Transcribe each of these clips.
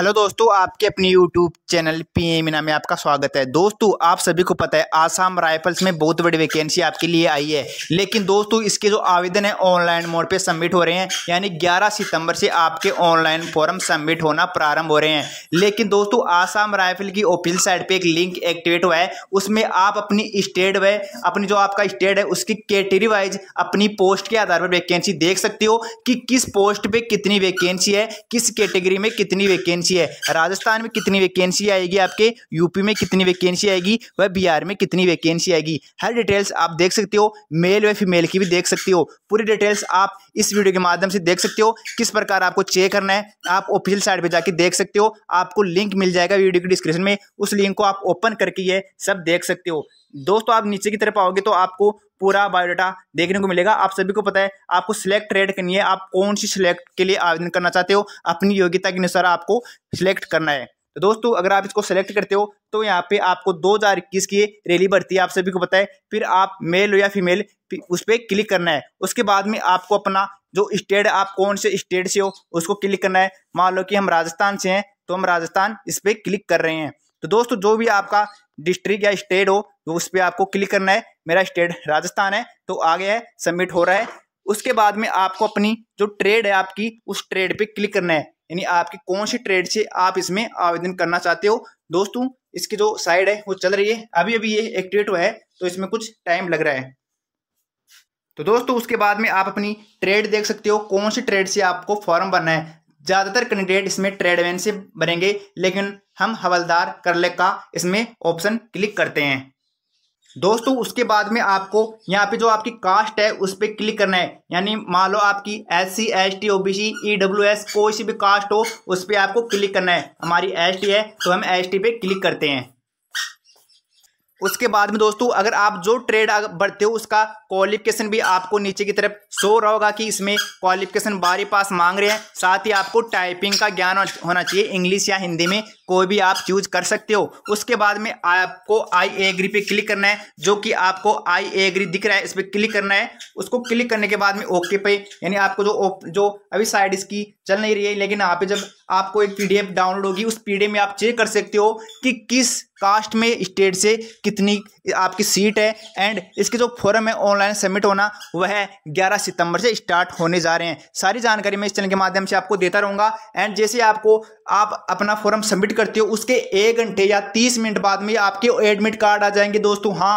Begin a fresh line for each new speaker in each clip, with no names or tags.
hello दोस्तों आपके अपने YouTube channel P M Meena e में आपका स्वागत है दोस्तों आप सभी को पता है आसाम राइफल्स में बहुत बड़ी वैकेंसी आपके लिए आई है लेकिन दोस्तों इसके जो आवेदन है ऑनलाइन मोड पे सबमिट हो रहे हैं यानी 11 सितंबर से आपके ऑनलाइन फॉर्म सबमिट होना प्रारंभ हो रहे हैं लेकिन दोस्तों आसाम राइफल की ओपिल साइट पर एक लिंक एक्टिवेट हुआ है उसमें आप अपनी स्टेट व अपनी जो आपका स्टेट है उसकी कैटेगरी वाइज अपनी पोस्ट के आधार पर वैकेंसी देख सकते हो कि किस पोस्ट पर कितनी वैकेंसी है किस कैटेगरी में कितनी वैकेंसी वैकेंसी है राजस्थान में कितनी वैकेंसी आएगी आपके यूपी में कितनी वैकेंसी आएगी व बिहार में कितनी वैकेंसी आएगी हर डिटेल्स आप देख सकते हो मेल व फीमेल की भी देख सकते हो पूरी डिटेल्स आप इस वीडियो के माध्यम से देख सकते हो किस प्रकार आपको चेक करना है आप ऑफिशियल साइट पर जाके देख सकते हो आपको लिंक मिल जाएगा वीडियो के डिस्क्रिप्शन में उस लिंक को आप ओपन करके ये सब देख सकते हो दोस्तों आप नीचे की तरफ आओगे तो आपको पूरा बायोडाटा देखने को मिलेगा आप सभी को पता है आपको सिलेक्ट ट्रेड करनी है आप कौन सी सिलेक्ट के लिए आवेदन करना चाहते हो अपनी योग्यता के अनुसार आपको सिलेक्ट करना है तो दोस्तों अगर आप इसको सिलेक्ट करते हो तो यहाँ पे आपको 2021 की रैली बढ़ती है आप सभी को पता है फिर आप मेल या फीमेल उस पर क्लिक करना है उसके बाद में आपको अपना जो स्टेट आप कौन से स्टेट से हो उसको क्लिक करना है मान लो कि हम राजस्थान से हैं तो हम राजस्थान इस पर क्लिक कर रहे हैं तो दोस्तों जो भी आपका डिस्ट्रिक्ट या स्टेट हो तो उस पर आपको क्लिक करना है मेरा स्टेट राजस्थान है तो आ गया है सबमिट हो रहा है उसके बाद में आपको अपनी जो ट्रेड है आपकी उस ट्रेड पे क्लिक करना है यानी आपकी कौन सी ट्रेड से आप इसमें आवेदन करना चाहते हो दोस्तों इसकी जो साइड है वो चल रही है अभी अभी ये एक्टिवेट हुआ है तो इसमें कुछ टाइम लग रहा है तो दोस्तों उसके बाद में आप अपनी ट्रेड देख सकते हो कौन सी ट्रेड से आपको फॉर्म भरना है ज़्यादातर कैंडिडेट इसमें ट्रेडमैन से भरेंगे लेकिन हम हवलदार करले का इसमें ऑप्शन क्लिक करते हैं दोस्तों उसके बाद में आपको यहाँ पे जो आपकी कास्ट है उस पर क्लिक करना है यानी मान लो आपकी S C S T O B C E W S कोई सी भी कास्ट हो उस पर आपको क्लिक करना है हमारी एस टी है तो हम एस टी पे क्लिक करते हैं उसके बाद में दोस्तों अगर आप जो ट्रेड बढ़ते हो उसका क्वालिफिकेशन भी आपको नीचे की तरफ शो रहा होगा कि इसमें क्वालिफिकेशन बारी पास मांग रहे हैं साथ ही आपको टाइपिंग का ज्ञान होना चाहिए इंग्लिश या हिंदी में कोई भी आप चूज कर सकते हो उसके बाद में आपको आई एग्री पे क्लिक करना है जो कि आपको आई एग्री दिख रहा है इस पर क्लिक करना है उसको क्लिक करने के बाद में ओके पे यानी आपको जो जो अभी साइड इसकी चल नहीं रही है लेकिन यहाँ पे जब आपको एक पीडीएफ डाउनलोड होगी उस पीडीएफ में आप चेक कर सकते हो कि किस कास्ट में स्टेट से कितनी आपकी सीट है एंड इसके जो फॉर्म है ऑनलाइन सबमिट होना वह 11 सितंबर से स्टार्ट होने जा रहे हैं सारी जानकारी मैं इस चैनल के माध्यम से आपको देता रहूँगा एंड जैसे आपको आप अपना फॉर्म सबमिट करते हो उसके एक घंटे या तीस मिनट बाद में आपके एडमिट कार्ड आ जाएंगे दोस्तों हाँ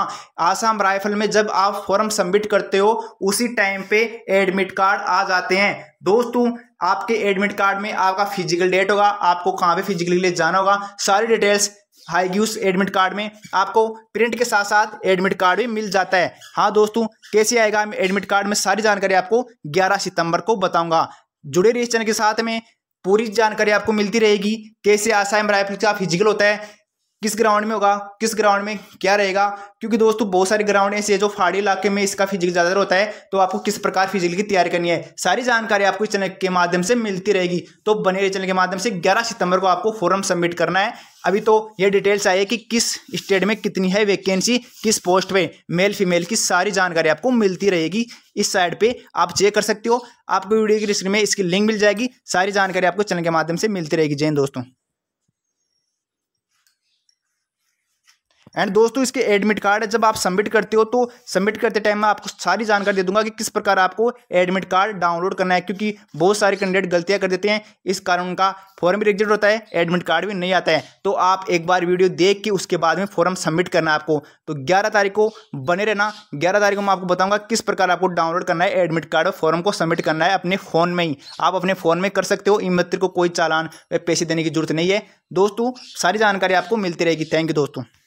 आसाम राइफल में जब आप फॉर्म सबमिट करते हो उसी टाइम पे एडमिट कार्ड आ जाते हैं दोस्तों आपके एडमिट कार्ड में आपका फिजिकल डेट होगा आपको कहाँ पे फिजिकली ले जाना होगा सारी डिटेल्स हाईग्यूस एडमिट कार्ड में आपको प्रिंट के साथ साथ एडमिट कार्ड भी मिल जाता है हाँ दोस्तों कैसे आएगा एडमिट कार्ड में सारी जानकारी आपको 11 सितंबर को बताऊंगा जुड़े रहिए चैनल के साथ में पूरी जानकारी आपको मिलती रहेगी कैसे आसाइम राइफल का फिजिकल होता है किस ग्राउंड में होगा किस ग्राउंड में क्या रहेगा क्योंकि दोस्तों बहुत सारे ग्राउंड ऐसे जो फाड़ी इलाके में इसका फिजिक ज़्यादा होता है तो आपको किस प्रकार फिजिकल की तैयारी करनी है सारी जानकारी आपको इस चैनल के माध्यम से मिलती रहेगी तो बने रहे चैनल के माध्यम से ग्यारह सितंबर को आपको फॉर्म सबमिट करना है अभी तो ये डिटेल्स आई है कि किस स्टेट में कितनी है वैकेंसी किस पोस्ट पे मेल फीमेल की सारी जानकारी आपको मिलती रहेगी इस साइड पे आप चेक कर सकते हो आपको वीडियो की डिस्क्रिप्शन में इसकी लिंक मिल जाएगी सारी जानकारी आपको चैनल के माध्यम से मिलती रहेगी जैन दोस्तों एंड दोस्तों इसके एडमिट कार्ड जब आप सबमिट करते हो तो सबमिट करते टाइम मैं आपको सारी जानकारी दे दूंगा कि किस प्रकार आपको एडमिट कार्ड डाउनलोड करना है क्योंकि बहुत सारे कैंडिडेट गलतियां कर देते हैं इस कारण उनका फॉर्म भी रिजेक्ट होता है एडमिट कार्ड भी नहीं आता है तो आप एक बार वीडियो देख के उसके बाद में फॉर्म सबमिट करना है आपको तो ग्यारह तारीख को बने रहना ग्यारह तारीख को मैं आपको बताऊंगा किस प्रकार आपको डाउनलोड करना है एडमिट कार्ड फॉर्म को सबमिट करना है अपने फ़ोन में ही आप अपने फ़ोन में कर सकते हो मित्र को कोई चालान पैसे देने की जरूरत नहीं है दोस्तों सारी जानकारी आपको मिलती रहेगी थैंक यू दोस्तों